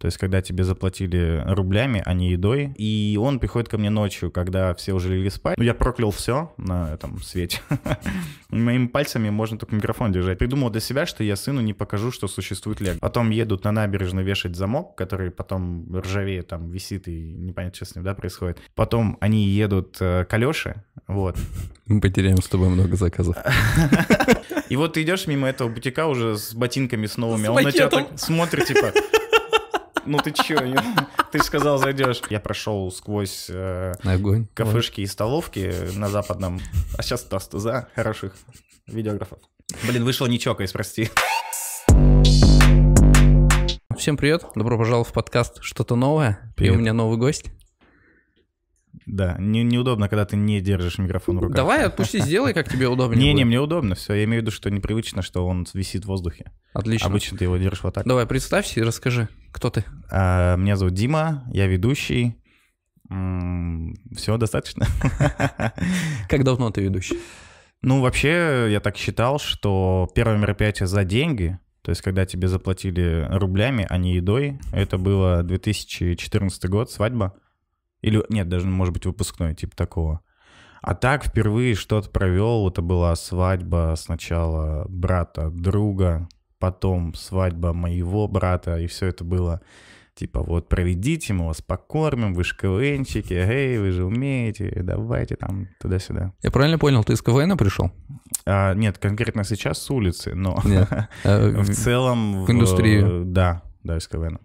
То есть, когда тебе заплатили рублями, а не едой. И он приходит ко мне ночью, когда все уже легли спать. Ну, я проклял все на этом свете. Моими пальцами можно только микрофон держать. Придумал для себя, что я сыну не покажу, что существует лего. Потом едут на набережную вешать замок, который потом ржавеет, там висит и непонятно, что с ним, да, происходит. Потом они едут э, калеши, вот. Мы потеряем с тобой много заказов. И вот ты идешь мимо этого бутика уже с ботинками с новыми, а он на тебя так смотрит, типа, ну ты чё? Ты сказал, зайдешь. Я прошел сквозь э, кафешки и столовки на западном. А сейчас тост за хороших видеографов. Блин, вышло не из прости. Всем привет, добро пожаловать в подкаст «Что-то новое». Привет. И у меня новый гость. Да, не, неудобно, когда ты не держишь микрофон в руках. Давай, отпусти, сделай, как тебе удобнее. Не-не, мне удобно, все. Я имею в виду, что непривычно, что он висит в воздухе. Отлично. Обычно ты его держишь вот так. Давай, представься и расскажи, кто ты. А, меня зовут Дима, я ведущий. Все, достаточно. Как давно ты ведущий? Ну, вообще, я так считал, что первое мероприятие за деньги, то есть когда тебе заплатили рублями, а не едой, это было 2014 год, свадьба. Или, нет, даже, может быть, выпускной, типа такого. А так впервые что-то провел. Это была свадьба сначала брата друга, потом свадьба моего брата, и все это было типа вот проведите, мы вас покормим, вы же КВНчики, эй, вы же умеете, давайте там туда-сюда. Я правильно понял, ты из КВН пришел? А, нет, конкретно сейчас с улицы, но а, в целом... В индустрию. Да, да, из КВН.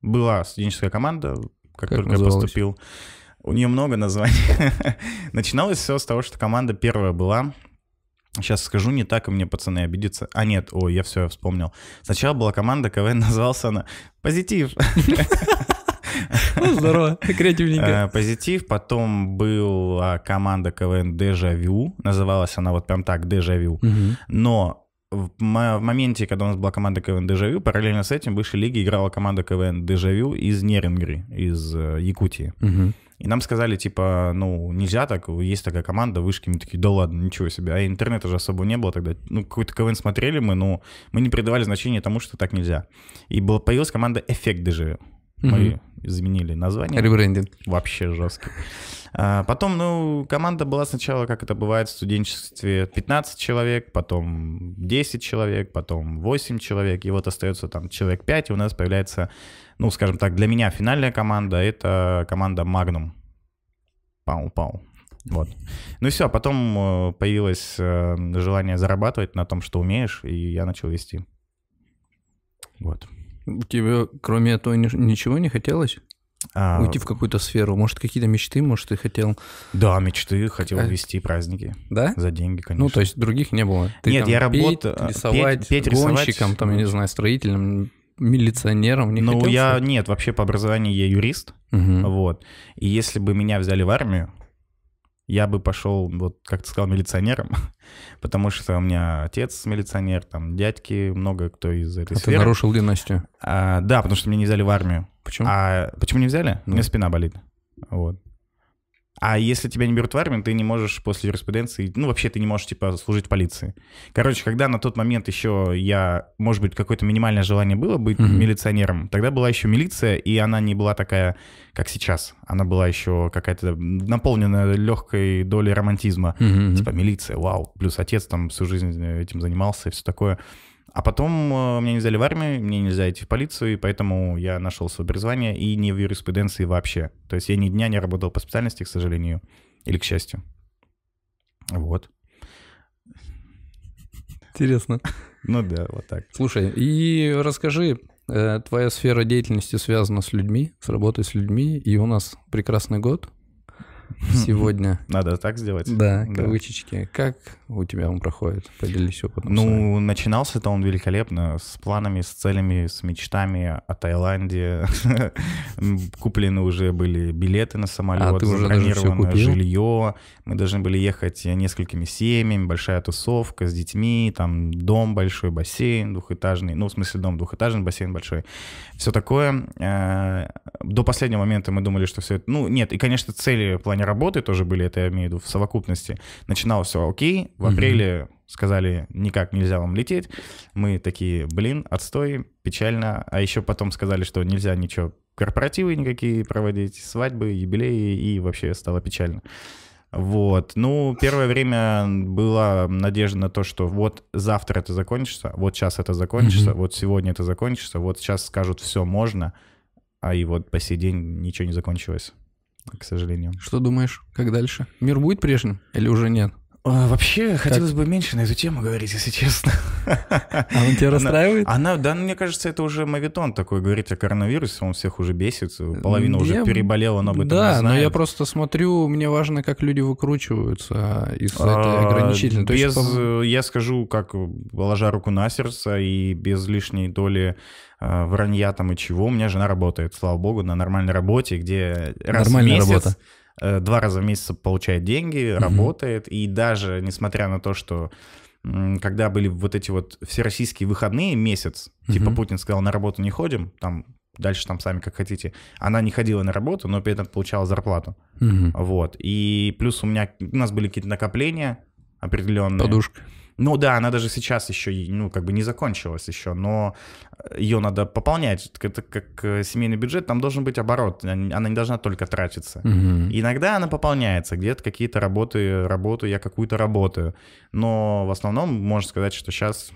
Была студенческая команда, как, как только называлось? поступил. У нее много названий. Начиналось все с того, что команда первая была. Сейчас скажу не так, и мне пацаны обидятся. А нет, о, я все вспомнил. Сначала была команда КВН, называлась она «Позитив». Ну, здорово, креативненько. Э, Позитив, потом была команда КВН «Дежавю», называлась она вот прям так «Дежавю». Но в, в моменте, когда у нас была команда КВН Дежавю, параллельно с этим в высшей лиге играла команда КВН Дежавю из Нерингри, из э, Якутии. Угу. И нам сказали, типа, ну, нельзя так, есть такая команда, вышки. Мы такие, да ладно, ничего себе. А интернета же особо не было тогда. Ну, какой-то КВН смотрели мы, но мы не придавали значения тому, что так нельзя. И была, появилась команда «Эффект Дежавю». Мы угу. изменили название. Ребрендинг. Вообще жесткий. А, потом, ну, команда была сначала, как это бывает в студенчестве, 15 человек, потом 10 человек, потом 8 человек, и вот остается там человек 5, и у нас появляется, ну, скажем так, для меня финальная команда, это команда Magnum. Пау-пау. Вот. Ну и все, а потом э, появилось э, желание зарабатывать на том, что умеешь, и я начал вести. Вот. Тебе кроме этого ничего не хотелось? А... Уйти в какую-то сферу. Может, какие-то мечты, может, ты хотел... Да, мечты, хотел а... вести праздники. Да? За деньги, конечно. Ну, то есть других не было. Ты Нет, я работал... Рисовать, петь, петь, гонщиком, рисовать... там, я не знаю, строителем, милиционером не Ну, я... Стать? Нет, вообще по образованию я юрист, угу. вот. И если бы меня взяли в армию, я бы пошел, вот, как ты сказал, милиционером, потому что у меня отец милиционер, там, дядьки, много кто из этой а сферы. ты нарушил династию. А, да, потому что меня не взяли в армию. Почему? А почему не взяли? Ну. У меня спина болит. Вот. А если тебя не берут в армию, ты не можешь после юриспруденции, ну, вообще ты не можешь, типа, служить в полиции. Короче, когда на тот момент еще я, может быть, какое-то минимальное желание было быть mm-hmm. милиционером, тогда была еще милиция, и она не была такая, как сейчас. Она была еще какая-то наполненная легкой долей романтизма. Mm-hmm. Типа, милиция, вау. Плюс отец там всю жизнь этим занимался и все такое. А потом э, меня не взяли в армию, мне нельзя идти в полицию, поэтому я нашел свое призвание и не в юриспруденции вообще. То есть я ни дня не работал по специальности, к сожалению, или к счастью. Вот. Интересно. Ну да, вот так. Слушай, и расскажи, э, твоя сфера деятельности связана с людьми, с работой с людьми, и у нас прекрасный год, Хм. сегодня. Надо так сделать? Да, кавычечки. Да. Как у тебя он проходит? Поделись опытом. Ну, начинался-то он великолепно, с планами, с целями, с мечтами о Таиланде. Куплены уже были билеты на самолет, а ты уже забронировано жилье. Мы должны были ехать несколькими семьями, большая тусовка с детьми, там дом большой, бассейн двухэтажный, ну, в смысле, дом двухэтажный, бассейн большой. Все такое. Э, до последнего момента мы думали, что все это... Ну, нет, и, конечно, цели планировали плане работы тоже были, это я имею в виду, в совокупности. Начиналось все окей, в апреле сказали, никак нельзя вам лететь. Мы такие, блин, отстой, печально. А еще потом сказали, что нельзя ничего, корпоративы никакие проводить, свадьбы, юбилеи, и вообще стало печально. Вот. Ну, первое время была надежда на то, что вот завтра это закончится, вот сейчас это закончится, вот сегодня это закончится, вот сейчас скажут все можно, а и вот по сей день ничего не закончилось к сожалению. Что думаешь, как дальше? Мир будет прежним или уже нет? А, вообще, как? хотелось бы меньше на эту тему говорить, если честно. А он тебя расстраивает? Она, она, да, ну, мне кажется, это уже мавитон такой, говорить о коронавирусе, он всех уже бесит, э, половина я... уже переболела, но об этом да, не знает. но я просто смотрю, мне важно, как люди выкручиваются а, из а, этой ограничительной. Без, есть, э, я скажу, как положа руку на сердце и без лишней доли э, вранья там и чего. У меня жена работает, слава богу, на нормальной работе, где раз Нормальная в месяц... Работа Э, два раза в месяц получает деньги, угу. работает, и даже несмотря на то, что когда были вот эти вот всероссийские выходные месяц, угу. типа Путин сказал, на работу не ходим, там дальше там сами как хотите. Она не ходила на работу, но при этом получала зарплату. Угу. Вот. И плюс у меня у нас были какие-то накопления определенные. Подушка. Ну да, она даже сейчас еще, ну, как бы не закончилась еще, но э, ее надо пополнять. Это как э, семейный бюджет, там должен быть оборот, а, она не должна только тратиться. Угу. Иногда она пополняется, где-то какие-то работы, работу, я какую-то работаю. Но в основном можно сказать, что сейчас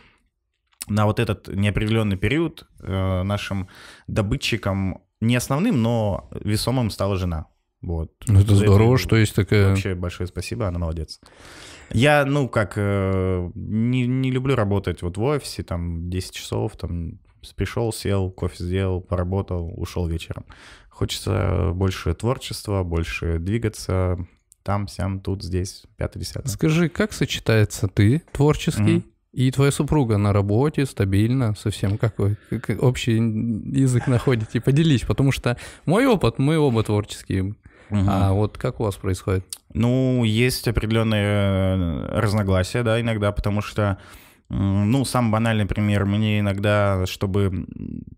на вот этот неопределенный период э, нашим добытчикам не основным, но весомым стала жена. Вот. Ну, это здорово, это, что есть такая... Вообще большое спасибо, она молодец. Я, ну, как, э, не, не люблю работать вот в офисе, там, 10 часов, там, пришел, сел, кофе сделал, поработал, ушел вечером. Хочется больше творчества, больше двигаться, там, сям, тут, здесь, пятый, десятый. Скажи, как сочетается ты творческий mm-hmm. и твоя супруга на работе, стабильно, совсем какой? Как э, общий язык находите? Поделись, потому что мой опыт, мы оба творческие. Угу. А вот как у вас происходит? Ну, есть определенные э, разногласия, да, иногда, потому что, ну, сам банальный пример, мне иногда, чтобы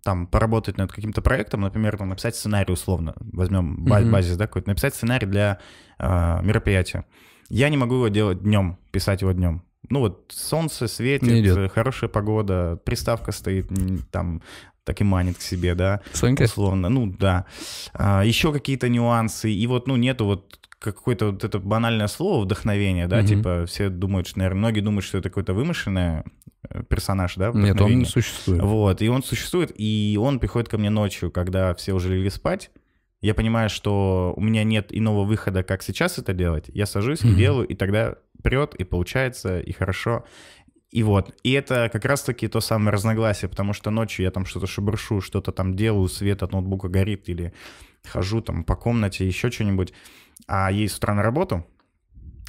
там поработать над каким-то проектом, например, там, написать сценарий условно, возьмем mm-hmm. базис, да, какой-то, написать сценарий для э, мероприятия. Я не могу его делать днем, писать его днем. Ну вот солнце светит, хорошая погода, приставка стоит, там так и манит к себе, да. Сонька? Условно, ну да. А, еще какие-то нюансы. И вот, ну, нету вот какое-то вот это банальное слово вдохновение, да, угу. типа все думают, что, наверное, многие думают, что это какой-то вымышленный э, персонаж, да? Нет, он не существует. Вот, и он существует, и он приходит ко мне ночью, когда все уже легли спать. Я понимаю, что у меня нет иного выхода, как сейчас это делать. Я сажусь угу. и делаю, и тогда прет, и получается, и хорошо. И вот, и это как раз-таки то самое разногласие, потому что ночью я там что-то шебуршу, что-то там делаю, свет от ноутбука горит, или хожу там по комнате, еще что-нибудь а ей с утра на работу.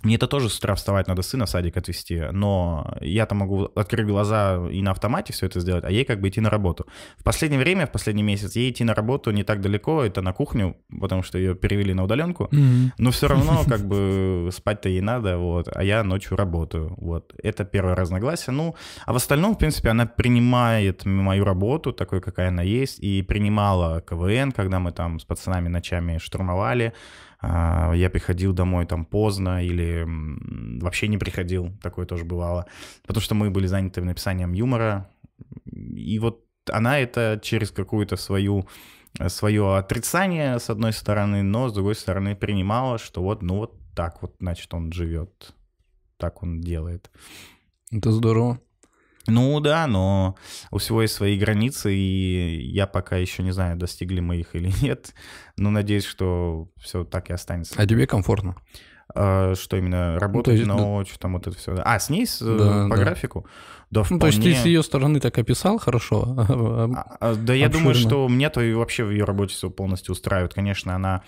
Мне это тоже с утра вставать надо сына в садик отвезти, но я там могу открыть глаза и на автомате все это сделать, а ей как бы идти на работу. В последнее время, в последний месяц, ей идти на работу не так далеко, это на кухню, потому что ее перевели на удаленку, mm-hmm. но все равно как бы спать-то ей надо, вот, а я ночью работаю, вот. Это первое разногласие. Ну, а в остальном, в принципе, она принимает мою работу, такой, какая она есть, и принимала КВН, когда мы там с пацанами ночами штурмовали, а, я приходил домой там поздно или вообще не приходил, такое тоже бывало, потому что мы были заняты написанием юмора, и вот она это через какую-то свою э, свое отрицание с одной стороны, но с другой стороны принимала, что вот, ну вот так вот, значит, он живет, так он делает. Это здорово. Ну да, но у всего есть свои границы, и я пока еще не знаю, достигли мы их или нет. Но надеюсь, что все так и останется. А тебе комфортно? А, что именно ну, работать ну, есть, ночь, да. там вот это все. А, с ней э, да, по да. графику? Да, вполне... ну, то есть ты с ее стороны так описал хорошо? А, а, а, а да обширно. я думаю, что мне-то вообще в ее работе все полностью устраивает. Конечно, она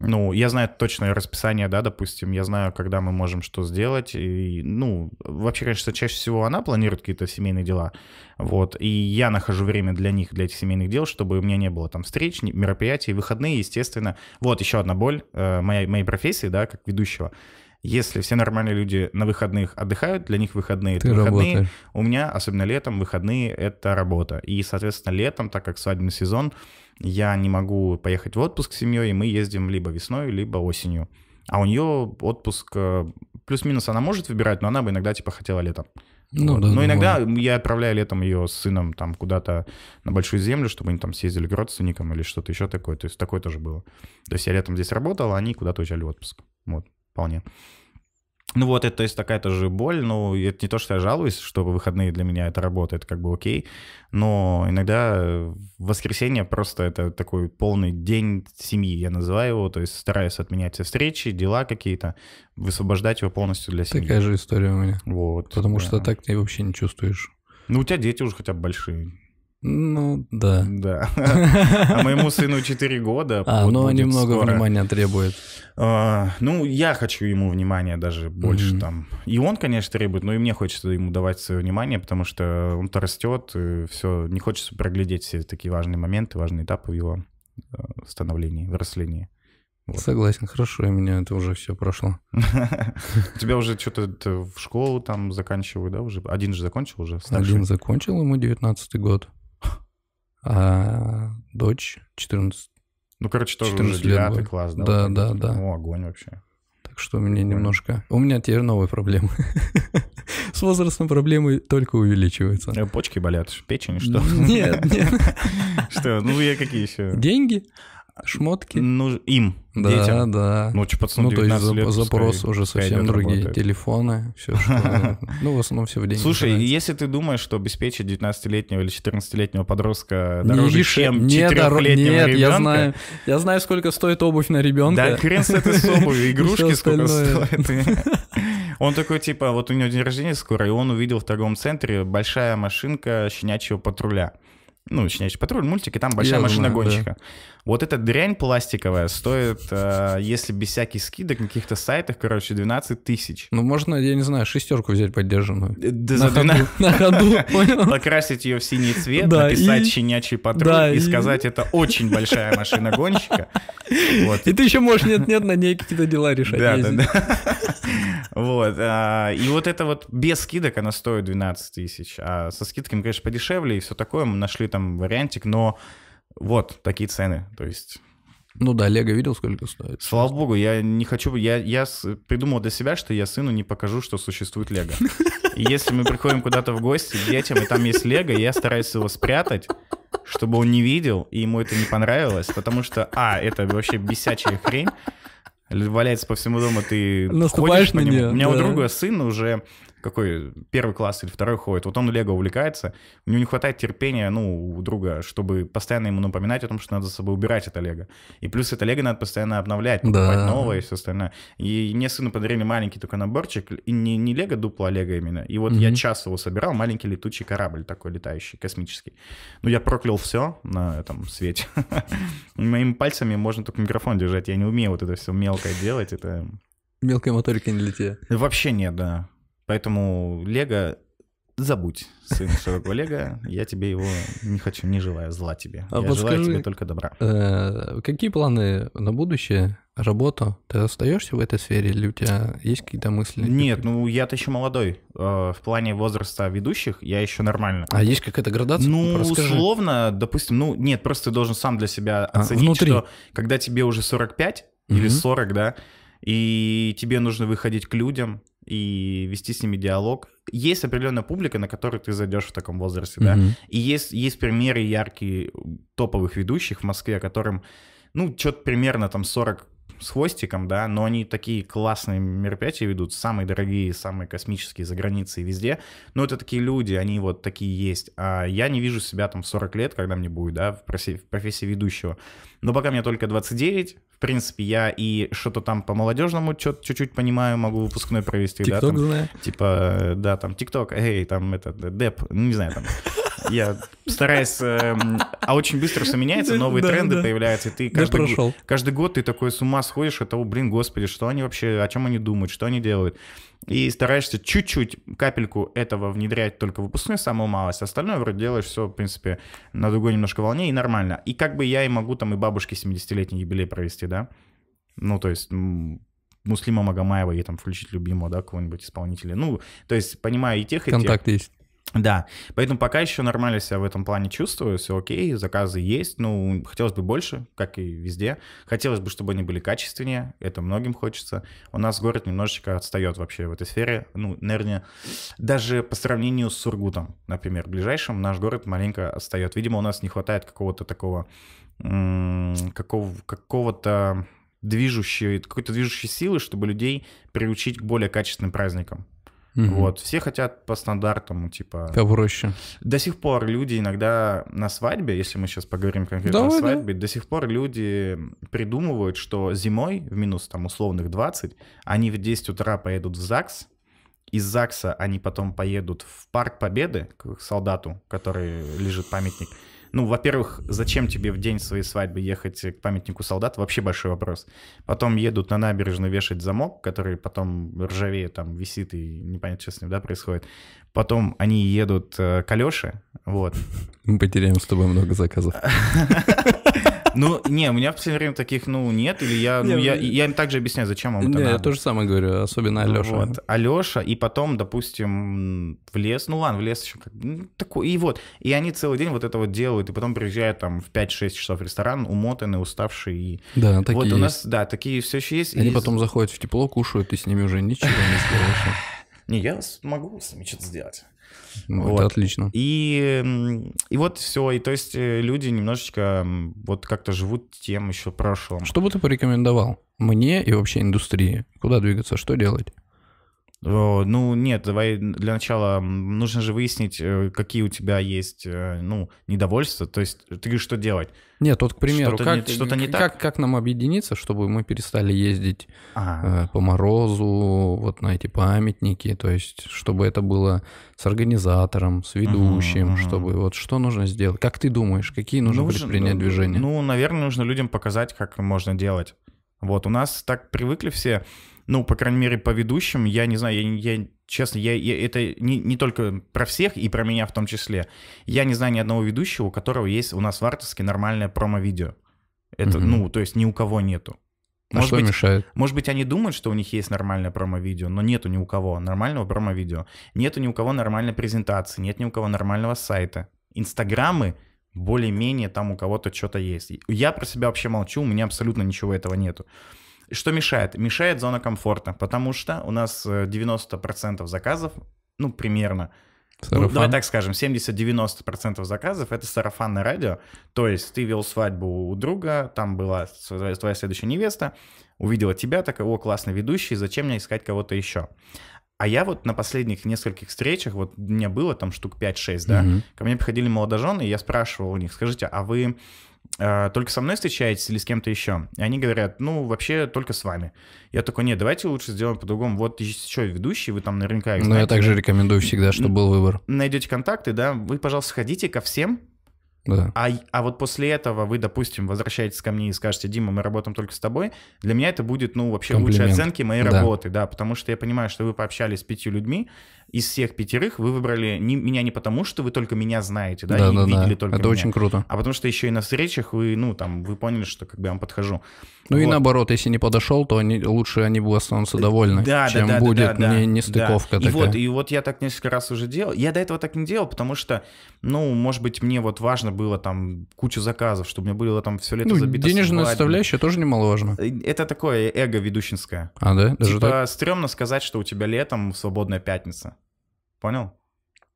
ну, я знаю точное расписание, да, допустим, я знаю, когда мы можем что сделать, и, ну, вообще, конечно, чаще всего она планирует какие-то семейные дела, вот, и я нахожу время для них, для этих семейных дел, чтобы у меня не было там встреч, мероприятий, выходные, естественно. Вот еще одна боль э, моей, моей профессии, да, как ведущего — если все нормальные люди на выходных отдыхают, для них выходные это выходные. Работаешь. У меня, особенно летом, выходные это работа. И, соответственно, летом, так как свадебный сезон, я не могу поехать в отпуск с семьей, и мы ездим либо весной, либо осенью. А у нее отпуск э, плюс-минус она может выбирать, но она бы иногда типа хотела летом. Ну, вот. да, но иногда бывает. я отправляю летом ее с сыном там куда-то на большую землю, чтобы они там съездили к родственникам или что-то еще такое. То есть такое тоже было. То есть я летом здесь работал, а они куда-то уезжали в отпуск. Вот вполне. Ну вот, это, то есть такая тоже боль, но ну, это не то, что я жалуюсь, что выходные для меня это работа, это как бы окей, но иногда воскресенье просто это такой полный день семьи, я называю его, то есть стараюсь отменять все встречи, дела какие-то, высвобождать его полностью для семьи. Такая же история у меня. Вот. Потому да. что так ты вообще не чувствуешь. Ну, у тебя дети уже хотя бы большие. Ну, да. Да. А моему сыну 4 года. А, вот ну, немного скоро. внимания требует. А, ну, я хочу ему внимания даже больше mm-hmm. там. И он, конечно, требует, но и мне хочется ему давать свое внимание, потому что он-то растет, и все, не хочется проглядеть все такие важные моменты, важные этапы в его э, становлении, вырослении. Вот. Согласен, хорошо, и меня это уже все прошло. Тебя уже что-то в школу там заканчиваю, да, уже? Один же закончил уже? Один закончил, ему 19 год а дочь 14. Ну, короче, тоже 14 уже 9 лет класс, да? Да, да, да. Ну, огонь вообще. Так что у меня немножко... У меня теперь новые проблемы. С возрастом проблемы только увеличиваются. Э, почки болят, печень, что? Нет, нет. Что, ну я какие еще? Деньги. Шмотки? Ну, им, да, детям. Да, Ну, типа, пацану ну, то есть лет, запрос уже совсем другие. Работает. Телефоны, все, Ну, в основном все в день Слушай, если ты думаешь, что обеспечить 19-летнего или 14-летнего подростка дороже, чем 4-летнего Нет, я знаю, я знаю, сколько стоит обувь на ребенка. Да, хрен с этой обувью, игрушки сколько стоят. Он такой, типа, вот у него день рождения скоро, и он увидел в торговом центре большая машинка щенячьего патруля ну, «Щенячий патруль», мультики там большая машина гонщика. Вот эта дрянь пластиковая стоит, э, если без всяких скидок на каких-то сайтах, короче, 12 тысяч. Ну, можно, я не знаю, шестерку взять поддержанную. Э, да, на, ходу, на ходу, Покрасить ее в синий цвет, написать и... щенячий патруль и, сказать, это очень большая машина гонщика. И ты еще можешь нет-нет на ней какие-то дела решать. Да, да, да. Вот. А, и вот это вот без скидок она стоит 12 тысяч. А со скидками, конечно, подешевле и все такое. Мы нашли там вариантик, но вот такие цены, то есть... Ну да, Лего видел, сколько стоит? Слава богу, я не хочу... Я, я придумал для себя, что я сыну не покажу, что существует Лего. если мы приходим куда-то в гости к детям, и там есть Лего, я стараюсь его спрятать, чтобы он не видел, и ему это не понравилось, потому что, а, это вообще бесячая хрень, валяется по всему дому, ты Наступаешь ходишь на нему. Нее, У меня да. у друга сын уже какой первый класс или второй ходит, вот он лего увлекается, у него не хватает терпения, ну, у друга, чтобы постоянно ему напоминать о том, что надо за собой убирать это лего. И плюс это лего надо постоянно обновлять, покупать да. новое и все остальное. И мне сыну подарили маленький такой наборчик, и не, не лего дупло а лего именно. И вот угу. я час его собирал, маленький летучий корабль такой летающий, космический. Ну, я проклял все на этом свете. Моими пальцами можно только микрофон держать, я не умею вот это все мелкое делать, это... Мелкая моторика не для тебя. Вообще нет, да. Поэтому Лего забудь сын своего Лего, я тебе его не хочу, не желаю зла тебе. А я вот желаю скажи, тебе только добра. Э, какие планы на будущее, работу? Ты остаешься в этой сфере или у тебя есть какие-то мысли? Нет, ну я-то еще молодой. Э, в плане возраста ведущих я еще нормально. А есть какая-то градация? Ну, Расскажи. условно, допустим, ну нет, просто ты должен сам для себя а, оценить, а, внутри. что когда тебе уже 45 угу. или 40, да, и тебе нужно выходить к людям, и вести с ними диалог. Есть определенная публика, на которую ты зайдешь в таком возрасте, mm-hmm. да. И есть, есть примеры яркие топовых ведущих в Москве, которым, ну, что-то примерно там 40 с хвостиком, да, но они такие классные мероприятия ведут, самые дорогие, самые космические за границей везде. Но это такие люди, они вот такие есть. А я не вижу себя там в 40 лет, когда мне будет, да, в профессии ведущего. Но пока мне только 29, в принципе, я и что-то там по молодежному чуть-чуть понимаю, могу выпускной провести. TikTok да, там, знаю. Типа, да, там, ТикТок, эй, там, это, деп, ну, не знаю, там. Я стараюсь... Э, а очень быстро все меняется, новые да, тренды да. появляются, и ты каждый, прошел. каждый год ты такой с ума сходишь от того, блин, господи, что они вообще, о чем они думают, что они делают. И стараешься чуть-чуть капельку этого внедрять только в выпускной, самую малость, остальное вроде делаешь все, в принципе, на другой немножко волне и нормально. И как бы я и могу там и бабушке 70-летний юбилей провести, да? Ну, то есть Муслима Магомаева и там включить любимого, да, кого-нибудь исполнителя. Ну, то есть, понимаю, и тех, и Контакт есть. Да, поэтому пока еще нормально себя в этом плане чувствую, все окей, заказы есть, ну, хотелось бы больше, как и везде. Хотелось бы, чтобы они были качественнее, это многим хочется. У нас город немножечко отстает вообще в этой сфере, ну, наверное, даже по сравнению с Сургутом, например, ближайшим, наш город маленько отстает. Видимо, у нас не хватает какого-то такого, какого, какого-то движущей, какой-то движущей силы, чтобы людей приучить к более качественным праздникам. Mm-hmm. Вот, все хотят по стандартам, типа... Попроще. До сих пор люди иногда на свадьбе, если мы сейчас поговорим конкретно Давай, о свадьбе, да. до сих пор люди придумывают, что зимой в минус там условных 20 они в 10 утра поедут в ЗАГС, из ЗАГСа они потом поедут в Парк Победы к солдату, который лежит памятник, ну, во-первых, зачем тебе в день своей свадьбы ехать к памятнику солдат? Вообще большой вопрос. Потом едут на набережную вешать замок, который потом ржавеет, там висит и непонятно, что с ним, да, происходит. Потом они едут э, к Алёше, вот. Мы потеряем с тобой много заказов. Ну, не, у меня в последнее время таких, ну, нет, или я, ну, я, ну, я им также объясняю, зачем вам это я тоже самое говорю, особенно Алёша. Вот, Алёша, и потом, допустим, в лес, ну ладно, в лес еще как ну, такой, и вот, и они целый день вот это вот делают, и потом приезжают там в 5-6 часов в ресторан, умотанные, уставшие, и... Да, такие Вот у нас, да, такие все еще есть. Они потом заходят в тепло, кушают, и с ними уже ничего не сделаешь. Не, я могу значит, сделать. Ну, вот. Это отлично. И, и вот все. И то есть э, люди немножечко вот как-то живут тем еще прошлым. Что бы ты порекомендовал мне и вообще индустрии? Куда двигаться, что делать? Э, ну, нет, давай для начала нужно же выяснить, э, какие у тебя есть, э, ну, недовольства, то есть ты что делать? Нет, вот, к примеру, что-то как, не, что не как, так? как нам объединиться, чтобы мы перестали ездить а. э, по морозу, вот на эти памятники, то есть чтобы это было с организатором, с ведущим, угу, чтобы вот что нужно сделать? Как ты думаешь, какие нужно нужен, предпринять ну, движения? Ну, наверное, нужно людям показать, как можно делать. Вот, у нас так привыкли все ну, по крайней мере, по ведущим, я не знаю, я, я честно, я, я это не, не только про всех и про меня в том числе. Я не знаю ни одного ведущего, у которого есть у нас в Артовске нормальное промо-видео. Это, угу. ну, то есть ни у кого нету. А что быть, мешает? Может быть, они думают, что у них есть нормальное промо-видео, но нету ни у кого нормального промо-видео, нету ни у кого нормальной презентации, нет ни у кого нормального сайта. Инстаграмы более-менее там у кого-то что-то есть. Я про себя вообще молчу, у меня абсолютно ничего этого нету. Что мешает? Мешает зона комфорта, потому что у нас 90% э, заказов, ну, примерно, Ну, давай так скажем, 70-90% заказов — это сарафанное радио. То есть ты вел свадьбу у друга, там была твоя следующая невеста, увидела тебя, такая, о, классный ведущий, зачем мне искать кого-то еще? А я вот на последних нескольких встречах, вот у меня было там штук 5-6, да, угу. ко мне приходили молодожены, и я спрашивал у них, скажите, а вы а, только со мной встречаетесь или с кем-то еще? И они говорят, ну, вообще только с вами. Я такой, нет, давайте лучше сделаем по-другому. Вот еще ведущий, вы там наверняка их Но ну, я также рекомендую всегда, чтобы был выбор. Найдете контакты, да, вы, пожалуйста, ходите ко всем, да. А, а вот после этого вы, допустим, возвращаетесь ко мне и скажете, Дима, мы работаем только с тобой, для меня это будет, ну, вообще Комплимент. лучшей оценки моей да. работы, да, потому что я понимаю, что вы пообщались с пятью людьми, из всех пятерых вы выбрали не, меня не потому, что вы только меня знаете, да, да и да, видели да. только Это меня, очень круто. А потому что еще и на встречах вы, ну, там, вы поняли, что как бы я вам подхожу. Ну вот. и наоборот, если не подошел, то они, лучше они бы останутся э, довольны, да, чем да, да, будет да, да, не, нестыковка да. такая. И вот, и вот я так несколько раз уже делал. Я до этого так не делал, потому что, ну, может быть, мне вот важно было там кучу заказов, чтобы мне было там все лето ну, забито. денежная составляющая тоже немаловажно. Э, это такое эго ведущинское. А, да? Даже типа так? стрёмно сказать, что у тебя летом свободная пятница. Понял?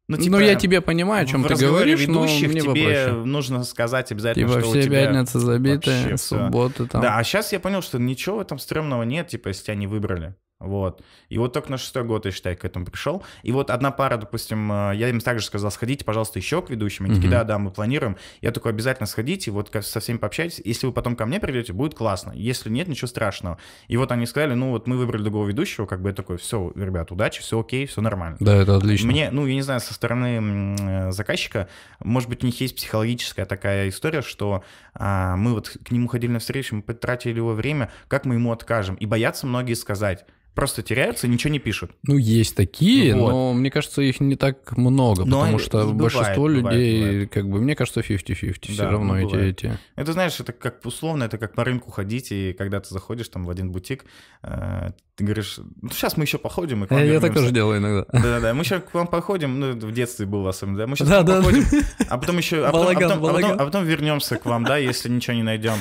Ну, ну типа, ну, я тебе понимаю, о чем ты говоришь, ведущих, но мне тебе попроще. нужно сказать обязательно, типа, что все у тебя... пятницы забиты, субботы там. Да, а сейчас я понял, что ничего в этом стрёмного нет, типа, если тебя не выбрали. Вот. И вот только на шестой год, я считаю, к этому пришел. И вот одна пара, допустим, э, я им также сказал, сходите, пожалуйста, еще к ведущим. Они такие, да, да, мы планируем. Я такой, обязательно сходите, вот со всеми пообщайтесь. Если вы потом ко мне придете, будет классно. Если нет, ничего страшного. И вот они сказали, ну вот мы выбрали другого ведущего, как бы я такой, все, ребят, удачи, все окей, все нормально. Да, это отлично. Мне, ну, я не знаю, со стороны э, заказчика, может быть, у них есть психологическая такая история, что а, мы вот к нему ходили на встречу, мы потратили его время, как мы ему откажем? И боятся многие сказать, просто теряются, ничего не пишут. Ну, есть такие, ну, вот. но мне кажется, их не так много, но потому что бывает, большинство бывает, людей, бывает. как бы, мне кажется, 50-50 да, все ну, равно эти, эти. Это, знаешь, это как условно, это как по рынку ходить, и когда ты заходишь там в один бутик, э, ты говоришь, ну сейчас мы еще походим и к вам Я, я так тоже делаю иногда. Да-да-да, мы еще к вам походим, ну в детстве было особенно, да, мы сейчас да, да. походим, а потом еще, а, а, а потом, балаган, а, потом, балаган. А, потом, а потом вернемся к вам, да, если ничего не найдем.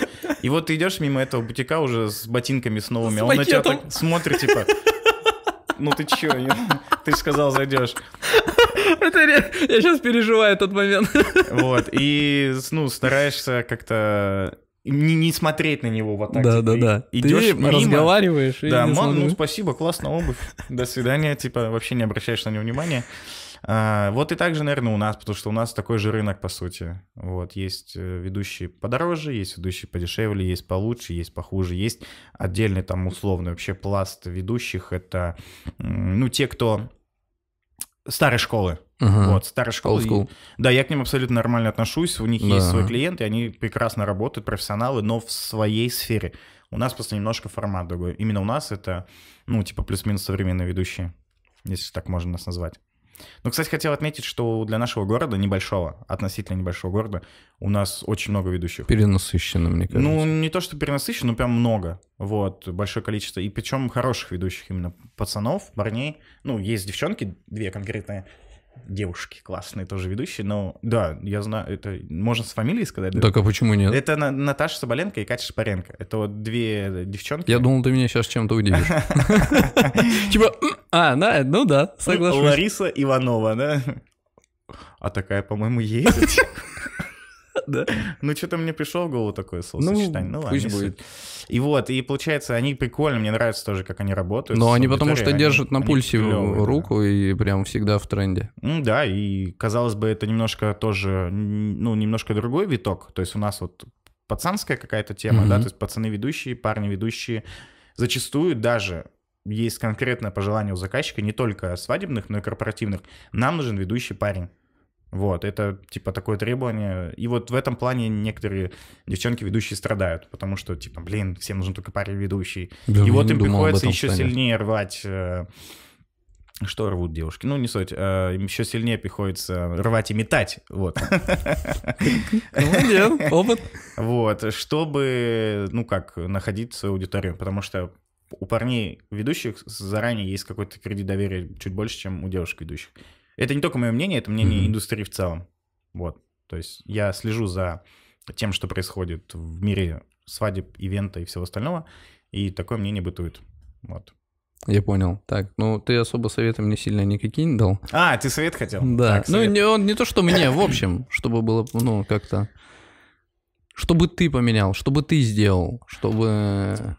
И вот ты идешь мимо этого бутика уже с ботинками с новыми, с а он макетом. на тебя так смотрит, типа, ну ты че, ты сказал зайдешь. Это я сейчас переживаю этот момент. Вот, и, ну, стараешься как-то не, не смотреть на него вот так. Да, типа, да, да. Идешь Ты мимо, разговариваешь. Да, и мам, ну спасибо, классно обувь. До свидания, типа вообще не обращаешь на него внимания. А, вот и также, наверное, у нас, потому что у нас такой же рынок, по сути. Вот, есть э, ведущие подороже, есть ведущие подешевле, есть получше, есть похуже, есть отдельный там условный вообще пласт ведущих. Это, ну, те, кто старой школы. Uh-huh. Вот, старой школы. И, да, я к ним абсолютно нормально отношусь. У них да. есть свой клиент, и они прекрасно работают, профессионалы, но в своей сфере. У нас просто немножко формат другой. Именно у нас это, ну, типа плюс-минус современные ведущие, если так можно нас назвать. Ну, кстати, хотел отметить, что для нашего города, небольшого, относительно небольшого города, у нас очень много ведущих. Перенасыщенно, мне кажется. Ну, не то, что перенасыщенно, но прям много. Вот, большое количество. И причем хороших ведущих именно пацанов, парней. Ну, есть девчонки, две конкретные девушки классные тоже ведущие, но да, я знаю, это можно с фамилией сказать? Так, а почему нет? Это Наташа Соболенко и Катя Шапаренко. Это вот две девчонки. Я думал, ты меня сейчас чем-то удивишь. Типа, а, да, ну да, согласен. Лариса Иванова, да? А такая, по-моему, есть. Да. Ну, что-то мне пришло в голову такое словосочетание. Ну, ну ладно, пусть будет. И вот, и получается, они прикольно, мне нравится тоже, как они работают. Но они потому что держат они, на пульсе клевые, руку да. и прям всегда в тренде. Ну да, и казалось бы, это немножко тоже, ну, немножко другой виток. То есть у нас вот пацанская какая-то тема, угу. да, то есть пацаны ведущие, парни ведущие. Зачастую даже есть конкретное пожелание у заказчика, не только свадебных, но и корпоративных. Нам нужен ведущий парень. Вот, это типа такое требование. И вот в этом плане некоторые девчонки-ведущие страдают, потому что, типа, блин, всем нужен только парень ведущий. Да, и вот им приходится еще плане. сильнее рвать. Э, что рвут девушки? Ну, не суть. А, им еще сильнее приходится рвать и метать. Вот. Молодец, ну, опыт. Вот, чтобы, ну как, находить свою аудиторию. Потому что у парней ведущих заранее есть какой-то кредит доверия чуть больше, чем у девушек ведущих. Это не только мое мнение, это мнение mm-hmm. индустрии в целом. Вот. То есть я слежу за тем, что происходит в мире свадеб, ивента и всего остального, и такое мнение бытует. Вот. Я понял. Так, ну ты особо советы мне сильно никакие не дал. А, ты совет хотел? Да. Так, ну, совет. Ну, не, он не то, что мне, в общем, чтобы было, ну, как-то... чтобы ты поменял, чтобы ты сделал, чтобы...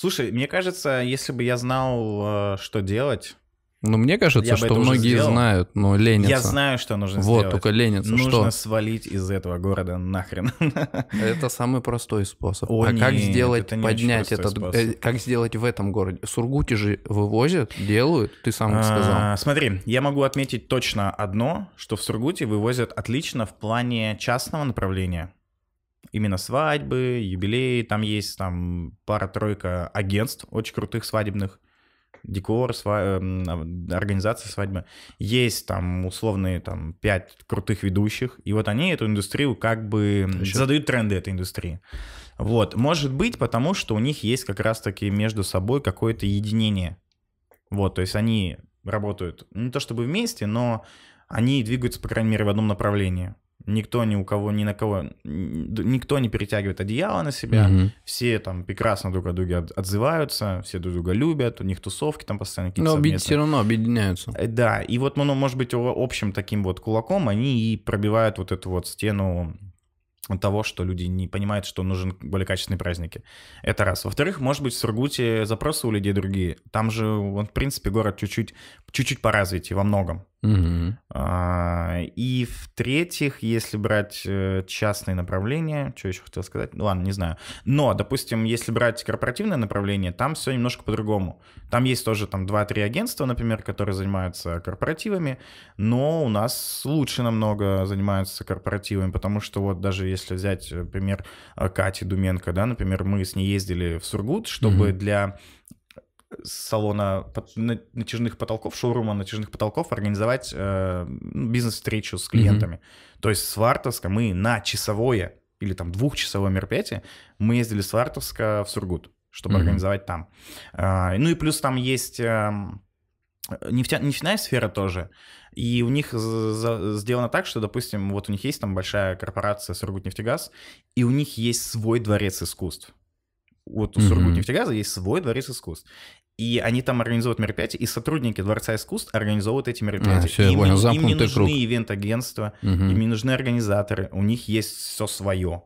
Слушай, мне кажется, если бы я знал, э, что делать... Ну, мне кажется, что многие знают, но ленятся. Я знаю, что нужно вот, сделать. Вот, только ленятся. Нужно что? свалить из этого города нахрен. Это самый простой способ. О, а нет, как сделать, это поднять этот... Э, способ. Как сделать в этом городе? Сургути же вывозят, делают, ты сам а, сказал. Смотри, я могу отметить точно одно, что в Сургуте вывозят отлично в плане частного направления именно свадьбы, юбилеи, там есть там пара-тройка агентств очень крутых свадебных, декор, сва... Эм, организация свадьбы. Есть там условные там пять крутых ведущих, и вот они эту индустрию как бы Еще... задают тренды этой индустрии. Вот, может быть, потому что у них есть как раз-таки между собой какое-то единение. Вот, то есть они работают ну, не то чтобы вместе, но они двигаются, по крайней мере, в одном направлении никто ни у кого, ни на кого, никто не перетягивает одеяло на себя, угу. все там прекрасно друг о друге отзываются, все друг друга любят, у них тусовки там постоянно какие-то Но совместные. все равно объединяются. Э, да, и вот, ну, ну может быть, общим таким вот кулаком они и пробивают вот эту вот стену того, что люди не понимают, что нужен более качественные праздники. Это раз. Во-вторых, может быть, в Сургуте запросы у людей другие. Там же, он, в принципе, город чуть-чуть, чуть-чуть поразвитие во многом. А, и в-третьих, если брать э, частные направления, что еще хотел сказать? Ну ладно, не знаю. Но, допустим, если брать корпоративное направление, там все немножко по-другому. Там есть тоже там 2-3 агентства, например, которые занимаются корпоративами, но у нас лучше намного занимаются корпоративами, потому что вот даже если взять э, пример э, Кати Думенко, да, например, мы с ней ездили в Сургут, чтобы для салона натяжных потолков, шоурума натяжных потолков организовать э, ну, бизнес-встречу с клиентами. Mm-hmm. То есть с Вартовска мы на часовое или там двухчасовое мероприятие мы ездили с Вартовска в Сургут, чтобы mm-hmm. организовать там. Э, ну и плюс там есть... Э, нефтя, нефтяная сфера тоже. И у них сделано так, что, допустим, вот у них есть там большая корпорация Сургутнефтегаз, и у них есть свой дворец искусств. Вот у mm-hmm. Сургутнефтегаза есть свой дворец искусств. И они там организуют мероприятия, и сотрудники Дворца искусств организовывают эти мероприятия. А, все, им, я понял, им не нужны ивент-агентства, угу. им не нужны организаторы, у них есть все свое.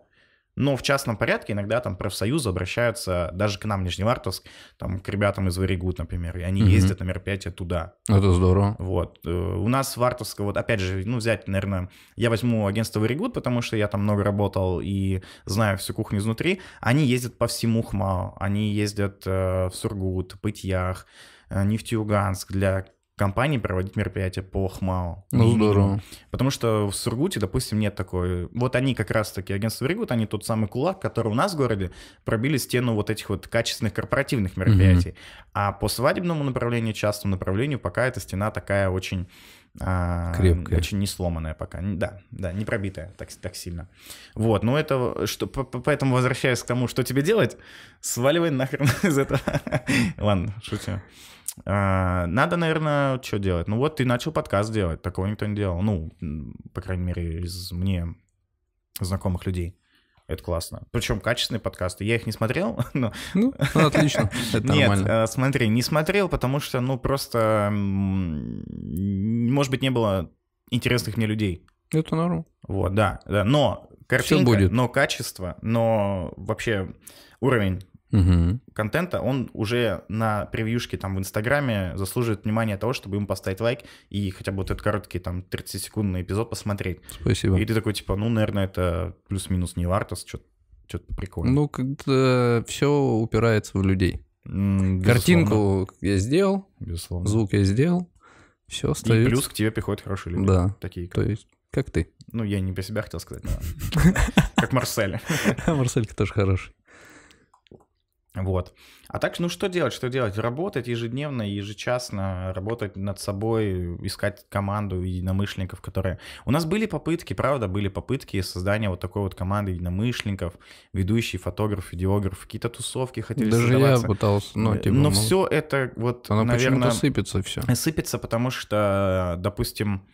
Но в частном порядке иногда там профсоюзы обращаются даже к нам, Нижневартовск, там к ребятам из Варигут, например, и они угу. ездят на мероприятие туда. Это здорово. Вот. Э, у нас в Вартовска, вот опять же, ну взять, наверное, я возьму агентство Варигут, потому что я там много работал и знаю всю кухню изнутри. Они ездят по всему Хмау, они ездят э, в Сургут, Пытьях, э, Нефтеюганск для компании проводить мероприятия по ХМАО. Ну, здорово. Потому что в Сургуте, допустим, нет такой... Вот они как раз-таки, агентство Ригут, они тот самый кулак, который у нас в городе пробили стену вот этих вот качественных корпоративных мероприятий. Угу. А по свадебному направлению, частному направлению, пока эта стена такая очень... А, Крепкая. Очень не сломанная пока. Да, да, не пробитая так, так сильно. Вот, ну это... Что, поэтому возвращаясь к тому, что тебе делать, сваливай нахрен из этого. Ладно, шутю. А, надо, наверное, что делать? Ну вот ты начал подкаст делать, такого никто не делал. Ну, по крайней мере, из мне знакомых людей. Это классно. Причем качественные подкасты. Я их не смотрел, но... Ну, ну отлично. Это нормально. Нет, э, смотри, не смотрел, потому что, ну, просто, может быть, не было интересных мне людей. Это норм. Вот, да, да. Но картинка, будет. но качество, но вообще уровень угу. контента, он уже на превьюшке там в Инстаграме заслуживает внимания того, чтобы ему поставить лайк и хотя бы вот этот короткий там 30-секундный эпизод посмотреть. Спасибо. И ты такой типа, ну, наверное, это плюс-минус не варто, что-то что прикольно. Ну, как-то все упирается в людей. Безусловно. Картинку я сделал, Безусловно. звук я сделал, все остается. И плюс к тебе приходят хорошие люди. Да. Такие. Как... То есть, как ты. Ну, я не про себя хотел сказать, но как Марсель. Марселька тоже хороший. Вот. А так, ну что делать, что делать? Работать ежедневно, ежечасно, работать над собой, искать команду единомышленников, которые... У нас были попытки, правда, были попытки создания вот такой вот команды единомышленников, ведущий, фотограф, видеограф, какие-то тусовки хотели Даже я пытался, ну, типа... Но ну, все это вот, Оно наверное... сыпется все. Сыпется, потому что, допустим,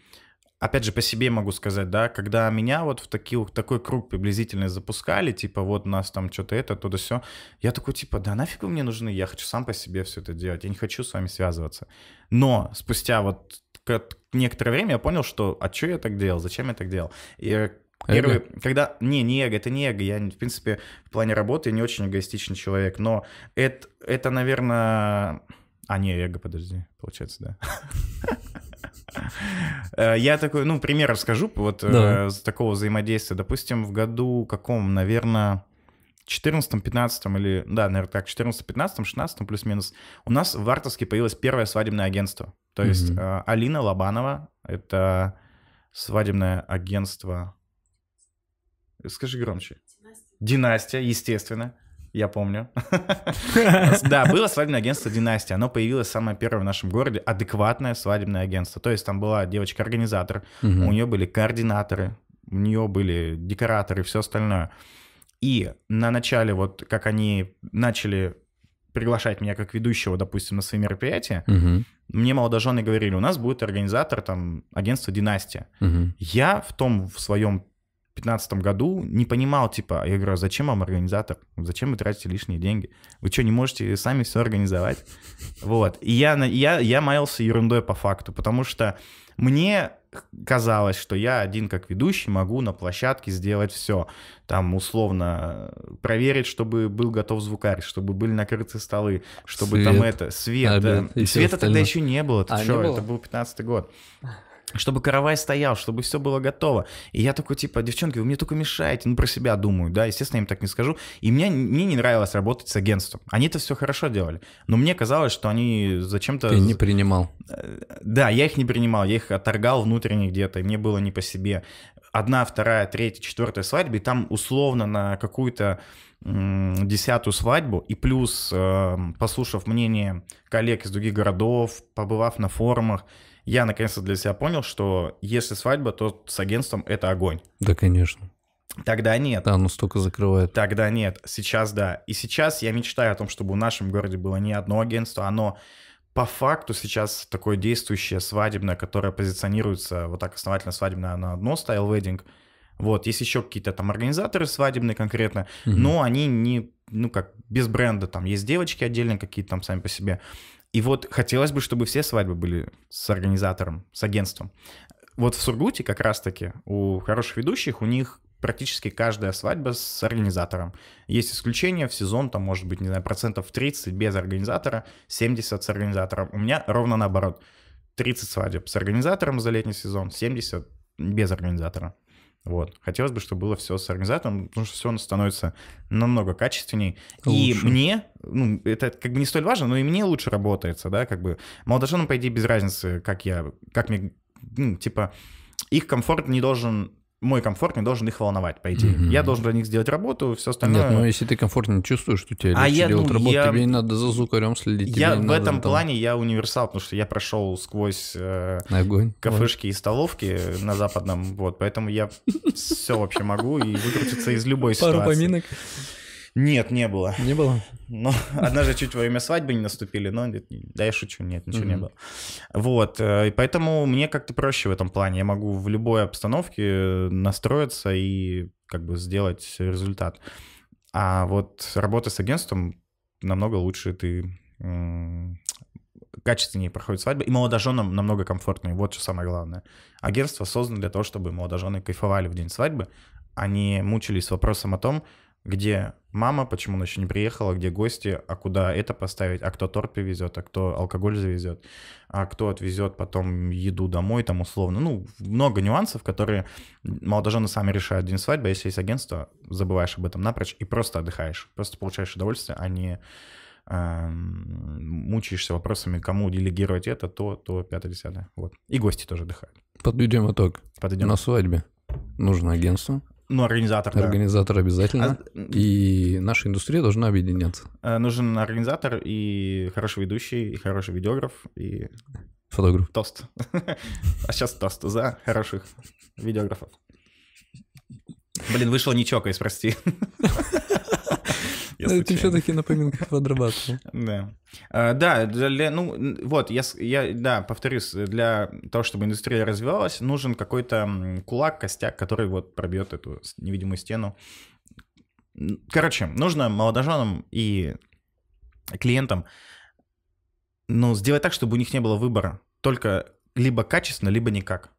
опять же, по себе могу сказать, да, когда меня вот в такие, такой круг приблизительно запускали, типа, вот нас там что-то это, туда все, я такой, типа, да нафиг вы мне нужны, я хочу сам по себе все это делать, я не хочу с вами связываться. Но спустя вот некоторое время я понял, что, а что я так делал, зачем я так делал? И э, Первый, эго? когда... Не, не эго, это не эго. Я, в принципе, в плане работы я не очень эгоистичный человек, но это, это наверное... А, не, эго, подожди, получается, да. Э, я такой, ну, пример расскажу вот да. э, такого взаимодействия. Допустим, в году каком, наверное, 14 15 или, да, наверное, так, 14 15 16 плюс-минус, у нас в Вартовске появилось первое свадебное агентство. То есть угу. э, Алина Лобанова, это свадебное агентство... Скажи громче. Династия, Династия естественно. Я помню. Да, было свадебное агентство «Династия». Оно появилось самое первое в нашем городе, адекватное свадебное агентство. То есть там была девочка-организатор, у нее были координаторы, у нее были декораторы, и все остальное. И на начале, вот как они начали приглашать меня как ведущего, допустим, на свои мероприятия, мне молодожены говорили, у нас будет организатор, там, агентство «Династия». Я в том, в своем 2015 году не понимал, типа, я говорю, а зачем вам организатор? Зачем вы тратите лишние деньги? Вы что, не можете сами все организовать? Вот. И я, я, я маялся ерундой по факту, потому что мне казалось, что я один как ведущий могу на площадке сделать все. Там условно проверить, чтобы был готов звукарь, чтобы были накрыты столы, чтобы свет, там это... Свет. Обед, да. Света тогда еще не было. А, это а, что, не было? это был 15 год чтобы каравай стоял, чтобы все было готово. И я такой, типа, девчонки, вы мне только мешаете, ну, про себя думаю, да, естественно, я им так не скажу. И мне, мне не нравилось работать с агентством. Они это все хорошо делали, но мне казалось, что они зачем-то... Ты не принимал. Э, да, я их не принимал, я их отторгал внутренне где-то, и мне было не по себе. Одна, вторая, третья, четвертая свадьба, и там условно на какую-то десятую свадьбу, и плюс, эм, послушав мнение коллег из других городов, побывав на форумах, я наконец-то для себя понял, что если свадьба, то с агентством это огонь. Да, конечно. Тогда нет. Да, ну столько закрывает. Тогда нет. Сейчас да. И сейчас я мечтаю о том, чтобы в нашем городе было не одно агентство, оно по факту сейчас такое действующее свадебное, которое позиционируется вот так основательно свадебное на одно стайл вединг. Вот, есть еще какие-то там организаторы свадебные конкретно, угу. но они не, ну как, без бренда, там есть девочки отдельно какие-то там сами по себе. И вот хотелось бы, чтобы все свадьбы были с организатором, с агентством. Вот в Сургуте как раз-таки у хороших ведущих у них практически каждая свадьба с организатором. Есть исключения, в сезон там может быть, не знаю, процентов 30 без организатора, 70 с организатором. У меня ровно наоборот. 30 свадеб с организатором за летний сезон, 70 без организатора. Вот. Хотелось бы, чтобы было все с организатором, потому что все оно становится намного качественней. Лучше. И мне, ну, это как бы не столь важно, но и мне лучше работается, да, как бы. Молодоженам, по идее, без разницы, как я, как мне, ну, типа, их комфорт не должен мой комфорт не должен их волновать, по идее. Mm-hmm. Я должен для них сделать работу, все остальное. Нет, но ну, если ты комфортно не чувствуешь, что тебе а легче я, делать ну, работу, я... тебе не надо за звукарем следить. Я в этом там... плане я универсал, потому что я прошел сквозь э, Огонь. кафешки вот. и столовки на западном, вот, поэтому я все вообще могу и выкрутиться из любой ситуации. Пару поминок. Нет, не было. Не было? Но однажды чуть во время свадьбы не наступили, но да, я шучу, нет, ничего не было. Вот, э, и поэтому мне как-то проще в этом плане. Я могу в любой обстановке э, настроиться и как бы сделать результат. А вот работа с агентством намного лучше ты качественнее проходит свадьба, и молодоженам намного комфортнее. Вот что самое главное. Агентство создано для того, чтобы молодожены кайфовали в день свадьбы, они а мучились вопросом о том, где мама, почему она еще не приехала, где гости, а куда это поставить, а кто торт привезет, а кто алкоголь завезет, а кто отвезет потом еду домой, там условно. Ну, много нюансов, которые молодожены сами решают день свадьбы. А если есть агентство, забываешь об этом напрочь и просто отдыхаешь, просто получаешь удовольствие, а не эм, мучаешься вопросами, кому делегировать это, то, то, пятое, десятое. Вот. И гости тоже отдыхают. Подведем итог. Подведем. На свадьбе нужно агентство, ну, организатор, да. Организатор обязательно. А... И наша индустрия должна объединяться. Э, нужен организатор и хороший ведущий, и хороший видеограф, и... Фотограф. Тост. А сейчас тост за хороших видеографов. Блин, вышло не чокаясь, прости. Ты все-таки на поминках подрабатывал. Да. А, да, для, ну вот, я, я, да, повторюсь, для того, чтобы индустрия развивалась, нужен какой-то кулак, костяк, который вот пробьет эту невидимую стену. Короче, нужно молодоженам и клиентам ну, сделать так, чтобы у них не было выбора. Только либо качественно, либо никак.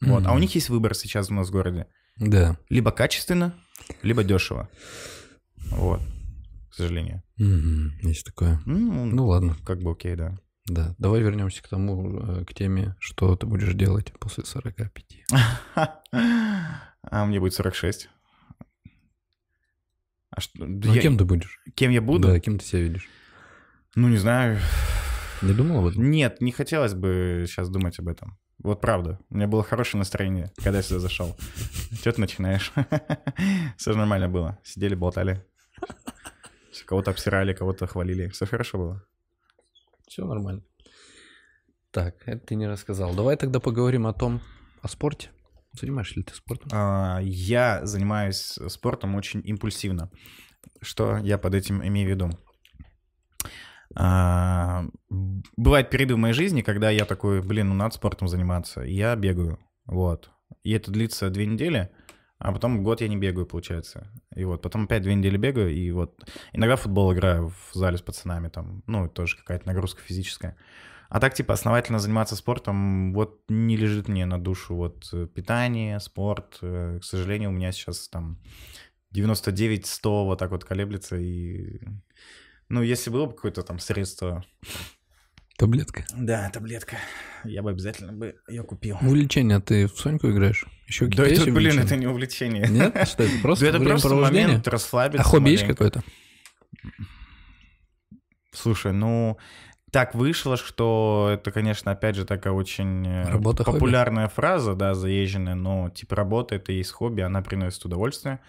Вот. Mm-hmm. А у них есть выбор сейчас у нас в городе. Да. Либо качественно, либо дешево. Вот к сожалению. Угу, есть такое. Ну, ну ладно. Как бы окей, да. Да, давай вернемся к тому, э, к теме, что ты будешь делать после 45. А мне будет 46. А ну, кем ты будешь? Кем я буду? Да, кем ты себя видишь? Ну, не знаю. Не думал об этом? Нет, не хотелось бы сейчас думать об этом. Вот правда. У меня было хорошее настроение, когда я сюда зашел. Че ты начинаешь? Все нормально было. Сидели, болтали. Кого-то обсирали, кого-то хвалили. Все хорошо было? Все нормально. Так, это ты не рассказал. Давай тогда поговорим о том, о спорте. Занимаешься ли ты спортом? А, я занимаюсь спортом очень импульсивно. Что я под этим имею в виду? А, бывают периоды в моей жизни, когда я такой, блин, ну надо спортом заниматься. я бегаю, вот. И это длится две недели а потом год я не бегаю, получается. И вот потом опять две недели бегаю, и вот иногда футбол играю в зале с пацанами, там, ну, тоже какая-то нагрузка физическая. А так, типа, основательно заниматься спортом, вот не лежит мне на душу. Вот э, питание, спорт, э, к сожалению, у меня сейчас там 99-100 вот так вот колеблется. И, ну, если было бы какое-то там средство Таблетка? Да, таблетка. Я бы обязательно бы ее купил. увлечение ты в Соньку играешь? Еще да это, блин, это не увлечение. Нет? Что это? Просто да это просто момент расслабиться. А хобби есть какое-то? Слушай, ну, так вышло, что это, конечно, опять же такая очень э, работа, популярная хобби. фраза, да, заезженная, но типа работа это и есть хобби, она приносит удовольствие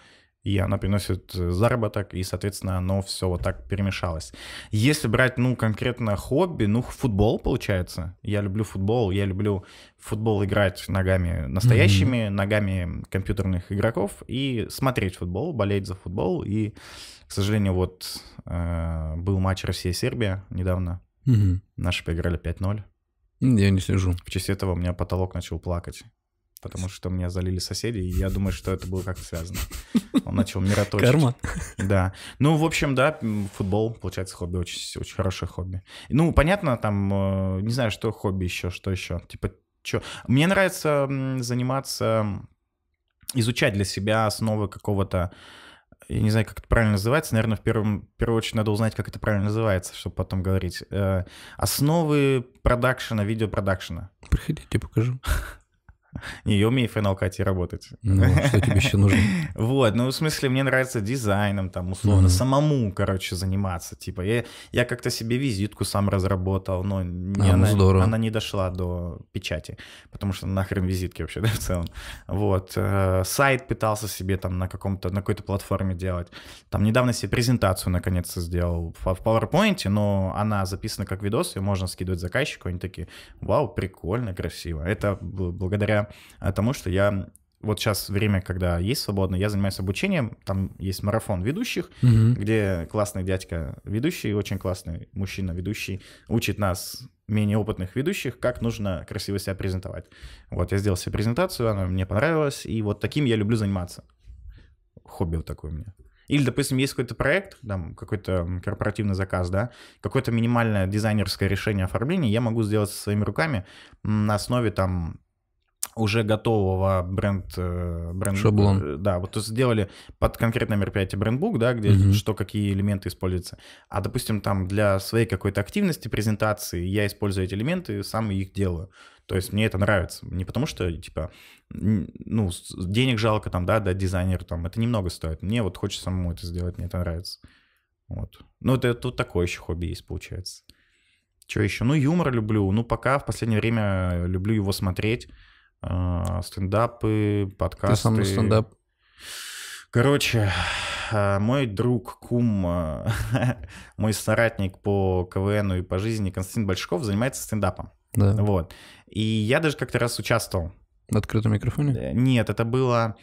и оно приносит э, заработок, и, соответственно, оно все вот так перемешалось. Если брать, ну, конкретно хобби, ну, футбол, получается. Я люблю футбол, я люблю футбол играть ногами настоящими, mm-hmm. ногами компьютерных игроков, и смотреть футбол, болеть за футбол, и, к сожалению, вот э, был матч Россия-Сербия недавно, mm-hmm. наши поиграли 5-0. Я не слежу. В честь этого у меня потолок начал плакать потому что меня залили соседи, и я думаю, что это было как-то связано. Он начал мироточить. Карма. Да. Ну, в общем, да, футбол, получается, хобби, очень, очень хорошее хобби. Ну, понятно, там, э, не знаю, что хобби еще, что еще. Типа, что? Мне нравится заниматься, изучать для себя основы какого-то я не знаю, как это правильно называется, наверное, в, первом, в первую очередь надо узнать, как это правильно называется, чтобы потом говорить. Э, основы продакшена, видеопродакшена. Приходите, покажу. Не, Ее умей Final Cut работать. Ну, что тебе еще нужно? Вот, ну, в смысле, мне нравится дизайном, там, условно, самому, короче, заниматься. Типа, я, я как-то себе визитку сам разработал, но а, ну, она, не дошла до печати, потому что нахрен визитки вообще, да, в целом. Вот, э, сайт пытался себе там на каком-то, на какой-то платформе делать. Там недавно себе презентацию, наконец, то сделал в PowerPoint, но она записана как видос, ее можно скидывать заказчику, они такие, вау, прикольно, красиво. Это благодаря Э, тому, что я вот сейчас время, когда есть свободно, я занимаюсь обучением, там есть марафон ведущих, угу. где классный дядька ведущий, очень классный мужчина ведущий, учит нас, менее опытных ведущих, как нужно красиво себя презентовать. Вот я сделал себе презентацию, она мне понравилась, и вот таким я люблю заниматься. Хобби вот такое у меня. Или, допустим, есть какой-то проект, там, какой-то корпоративный заказ, да, какое-то минимальное дизайнерское решение оформления я могу сделать своими руками на основе там уже готового бренд... Э, бренд Шаблон. Э, да, вот сделали под конкретное мероприятие брендбук, да, где угу. что, какие элементы используются. А, допустим, там для своей какой-то активности, презентации я использую эти элементы, сам их делаю. То есть мне это нравится. Не потому что, типа, ну, денег жалко там, да, да, дизайнер там, это немного стоит. Мне вот хочется самому это сделать, мне это нравится. Вот. Ну, это тут такое еще хобби есть, получается. Что еще? Ну, юмор люблю. Ну, пока в последнее время люблю его смотреть. А, стендапы, подкасты. Ты сам стендап? Короче, а, мой друг, кум, а, мой соратник по КВН и по жизни Константин Большков занимается стендапом. Да. Вот. И я даже как-то раз участвовал. На открытом микрофоне? Э, нет, это было...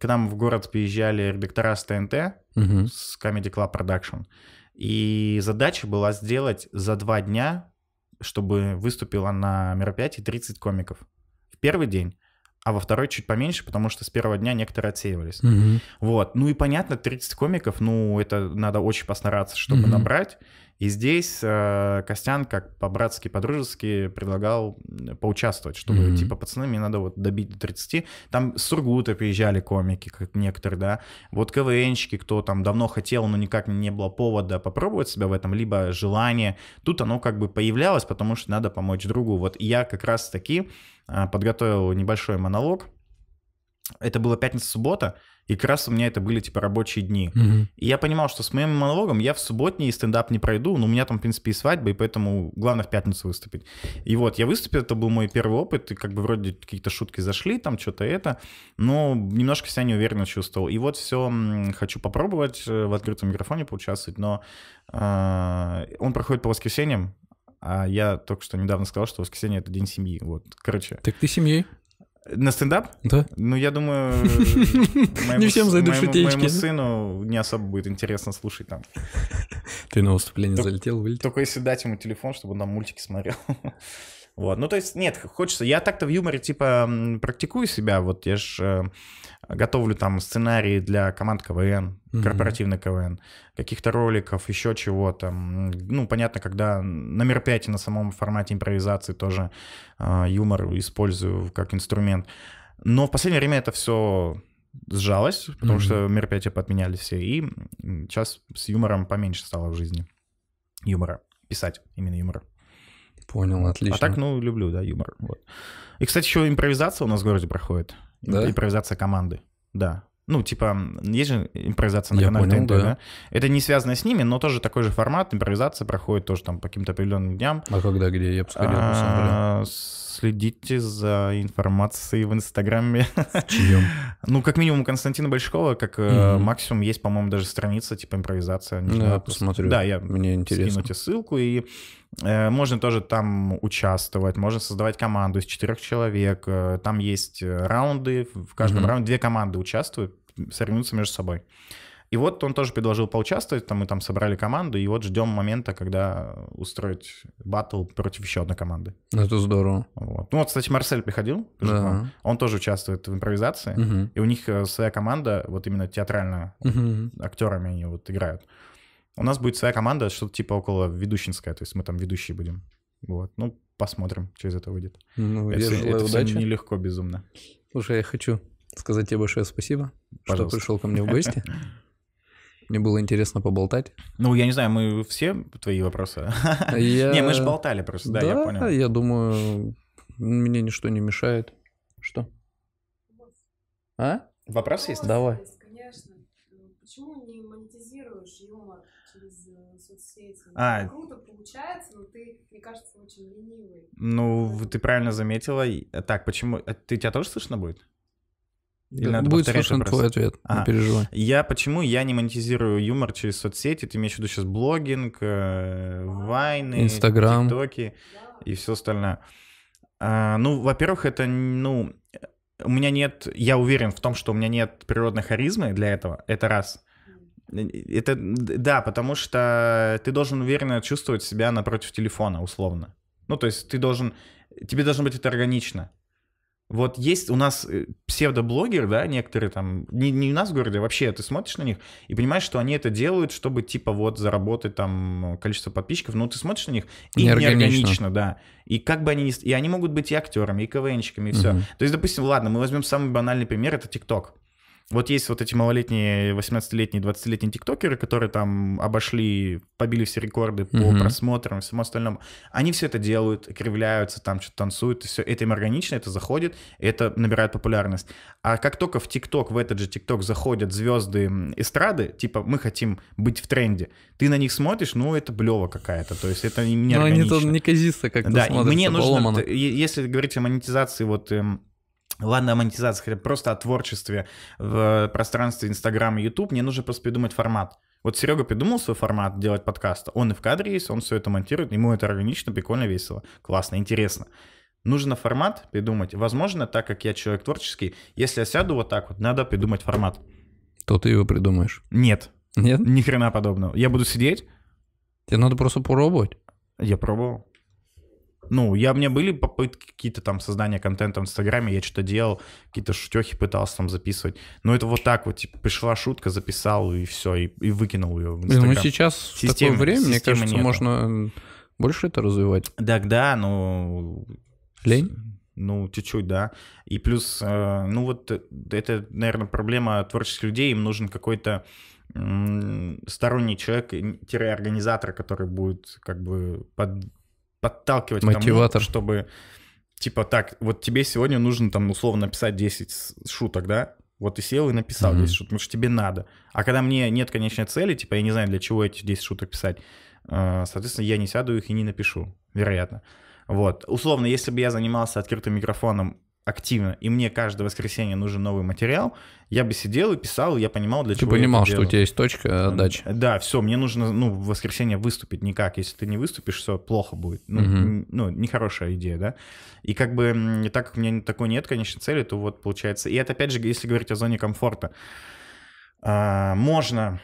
К нам в город приезжали редактора с ТНТ, угу. с Comedy Club Production. И задача была сделать за два дня, чтобы выступило на мероприятии 30 комиков первый день, а во второй чуть поменьше, потому что с первого дня некоторые отсеивались. Угу. Вот. Ну и понятно, 30 комиков, ну это надо очень постараться, чтобы угу. набрать. И здесь э, Костян, как по-братски, по-дружески, предлагал поучаствовать, чтобы, mm-hmm. типа, пацаны, мне надо вот добить до 30. Там с Сургута приезжали комики, как некоторые, да. Вот КВНщики, кто там давно хотел, но никак не было повода попробовать себя в этом, либо желание. Тут оно как бы появлялось, потому что надо помочь другу. Вот я как раз-таки э, подготовил небольшой монолог, это было пятница-суббота, и как раз у меня это были, типа, рабочие дни. Угу. И я понимал, что с моим монологом я в субботний стендап не пройду, но у меня там, в принципе, и свадьба, и поэтому главное в пятницу выступить. И вот, я выступил, это был мой первый опыт, и как бы вроде какие-то шутки зашли, там что-то это, но немножко себя неуверенно чувствовал. И вот все, хочу попробовать э, в открытом микрофоне поучаствовать, но э, он проходит по воскресеньям, а я только что недавно сказал, что воскресенье — это день семьи, вот, короче. Так ты семьей? На стендап? Да. Ну, я думаю, моему, не всем зайдут моему, Моему сыну не особо будет интересно слушать там. Ты на выступление только, залетел, вылетел? Только если дать ему телефон, чтобы он там мультики смотрел. Вот, ну то есть нет, хочется. Я так-то в юморе типа практикую себя. Вот я же э, готовлю там сценарии для команд КВН, mm-hmm. корпоративный КВН, каких-то роликов, еще чего-то. Ну, понятно, когда на мероприятии, на самом формате импровизации тоже э, юмор использую как инструмент. Но в последнее время это все сжалось, потому mm-hmm. что мероприятия подменяли все, и сейчас с юмором поменьше стало в жизни. Юмора. Писать именно юмора. Понял, отлично. А так, ну, люблю, да, юмор. Вот. И, кстати, еще импровизация у нас в городе проходит. Да? Импровизация команды, да. Ну, типа, есть же импровизация на Я канале понял, ТНТ, да. да? Это не связано с ними, но тоже такой же формат. Импровизация проходит тоже там по каким-то определенным дням. А когда, где? Я бы сходил, на а, Следите за информацией в Инстаграме. чьем? ну, как минимум Константина Большкова, как mm-hmm. максимум есть, по-моему, даже страница типа импровизация. Ну, я посмотрю. Да, я Мне интересно. скину тебе ссылку и Э, можно тоже там участвовать, можно создавать команду из четырех человек. Э, там есть э, раунды, в каждом mm-hmm. раунде две команды участвуют, соревнуются между собой. И вот он тоже предложил поучаствовать, там мы там собрали команду, и вот ждем момента, когда устроить батл против еще одной команды. Ну, это здорово. Вот. Ну вот, кстати, Марсель приходил, да. он тоже участвует в импровизации, угу. и у них своя команда, вот именно театрально, угу. актерами они вот играют. У нас будет своя команда, что-то типа около ведущинская, то есть мы там ведущие будем. Вот, ну, посмотрим, через это выйдет. Ну, это, я желаю это удачи. все нелегко, безумно. Слушай, я хочу сказать тебе большое спасибо, Пожалуйста. что пришел ко мне в гости. Мне было интересно поболтать. Ну, я не знаю, мы все твои вопросы. Не, мы же болтали просто, да, да, я понял. я думаю, мне ничто не мешает. Что? А? Вопрос есть? Давай. Конечно. Ну, почему соцсети. А. Это круто получается, но ты, мне кажется, очень ленивый. Ну, ты правильно заметила. Э, так, почему? Э, ты тебя тоже слышно будет? Или надо будет слышен просто? твой ответ, а, не переживай. Я почему я не монетизирую юмор через соцсети? Ты имеешь в виду сейчас блогинг, э, вайны, Инстаграм, тиктоки и все остальное. А, ну, во-первых, это, ну, э, у меня нет, я уверен в том, что у меня нет природной харизмы для этого, это раз. Это да, потому что ты должен уверенно чувствовать себя напротив телефона, условно. Ну, то есть ты должен, тебе должно быть это органично. Вот есть у нас э, псевдоблогер, да, некоторые там, не, не у нас в городе, а вообще ты смотришь на них и понимаешь, что они это делают, чтобы типа вот заработать там количество подписчиков, но ну, ты смотришь на них и неорганично, неорганично да. И как бы они И они могут быть и актерами, и КВНщиками, и все. Угу. То есть, допустим, ладно, мы возьмем самый банальный пример, это ТикТок. Вот есть вот эти малолетние, 18-летние, 20-летние тиктокеры, которые там обошли, побили все рекорды по угу. просмотрам и всему остальному. Они все это делают, кривляются, там что-то танцуют, и все. Это им органично, это заходит, это набирает популярность. А как только в тикток, в этот же тикток заходят звезды эстрады, типа мы хотим быть в тренде, ты на них смотришь, ну это блево какая-то, то есть это не органично. Ну они тут неказисто как-то да, смотрятся, мне нужно, э, Если говорить о монетизации вот эм, Ладно, о монетизации, хотя просто о творчестве в э, пространстве Инстаграма, и Ютуб. Мне нужно просто придумать формат. Вот Серега придумал свой формат делать подкаста. Он и в кадре есть, он все это монтирует, ему это органично, прикольно, весело, классно, интересно. Нужно формат придумать. Возможно, так как я человек творческий, если я сяду вот так вот, надо придумать формат. То ты его придумаешь. Нет. Нет? Ни хрена подобного. Я буду сидеть. Тебе надо просто попробовать. Я пробовал. Ну, я, у меня были попытки какие-то там создания контента в Инстаграме, я что-то делал, какие-то шутехи пытался там записывать. Но это вот так вот, типа, пришла шутка, записал и все, и, и выкинул ее в ну Инстаграм. Ну, сейчас системы, в такое время, мне кажется, нету. можно больше это развивать. Да, да, ну... Лень? Ну, чуть-чуть, да. И плюс, э, ну вот, э, это, наверное, проблема творческих людей, им нужен какой-то сторонний человек, организатор, который будет как бы под, подталкивать Мотиватор. к тому, чтобы, типа, так, вот тебе сегодня нужно, там, условно, написать 10 шуток, да? Вот ты сел и написал mm-hmm. 10 шуток, потому что тебе надо. А когда мне нет конечной цели, типа, я не знаю, для чего эти 10 шуток писать, э, соответственно, я не сяду их и не напишу, вероятно. Вот. Условно, если бы я занимался открытым микрофоном активно, и мне каждое воскресенье нужен новый материал, я бы сидел и писал, и я понимал, для ты чего. Ты понимал, что делаю. у тебя есть точка отдачи. Да, все, мне нужно, ну, в воскресенье выступить никак. Если ты не выступишь, все плохо будет. Ну, угу. ну нехорошая идея, да. И как бы, так как у меня такой нет конечно цели, то вот получается. И это опять же, если говорить о зоне комфорта, а, можно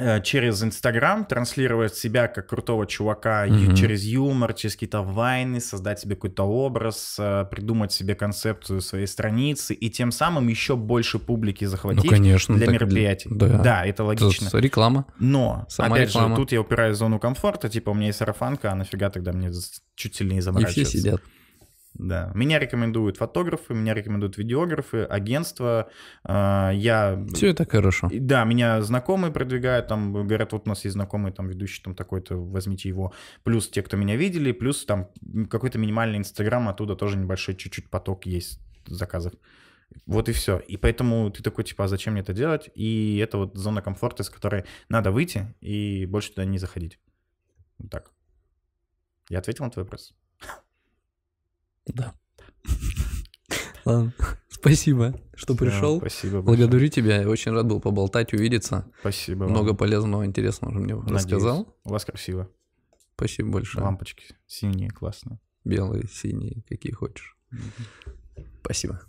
Э, через Инстаграм транслировать себя как крутого чувака mm-hmm. через юмор, через какие-то вайны, создать себе какой-то образ, э, придумать себе концепцию своей страницы и тем самым еще больше публики захватить ну, конечно, для мероприятий. Да. да, это логично. Тут реклама. Но, Сама опять реклама. же, тут я упираюсь в зону комфорта, типа у меня есть сарафанка, а нафига тогда мне чуть сильнее заморачиваться. И все сидят. Да. Меня рекомендуют фотографы, меня рекомендуют видеографы, агентства. А, я... Все это хорошо. Да, меня знакомые продвигают, там э, говорят, вот у нас есть знакомый там ведущий, там такой-то, возьмите его. Плюс те, кто меня видели, плюс там какой-то минимальный Инстаграм, оттуда тоже небольшой чуть-чуть поток есть заказов. Вот и все. И поэтому ты такой, типа, а зачем мне это делать? И это вот зона комфорта, из которой надо выйти и больше туда не заходить. Вот так. Я ответил на твой вопрос? Да. Ладно. Спасибо, что Все, пришел. Спасибо. Большое. Благодарю тебя. Я очень рад был поболтать, увидеться. Спасибо. Вам. Много полезного, интересного уже мне Надеюсь. рассказал. У вас красиво. Спасибо большое. Лампочки синие, классные. Белые, синие, какие хочешь. Угу. Спасибо.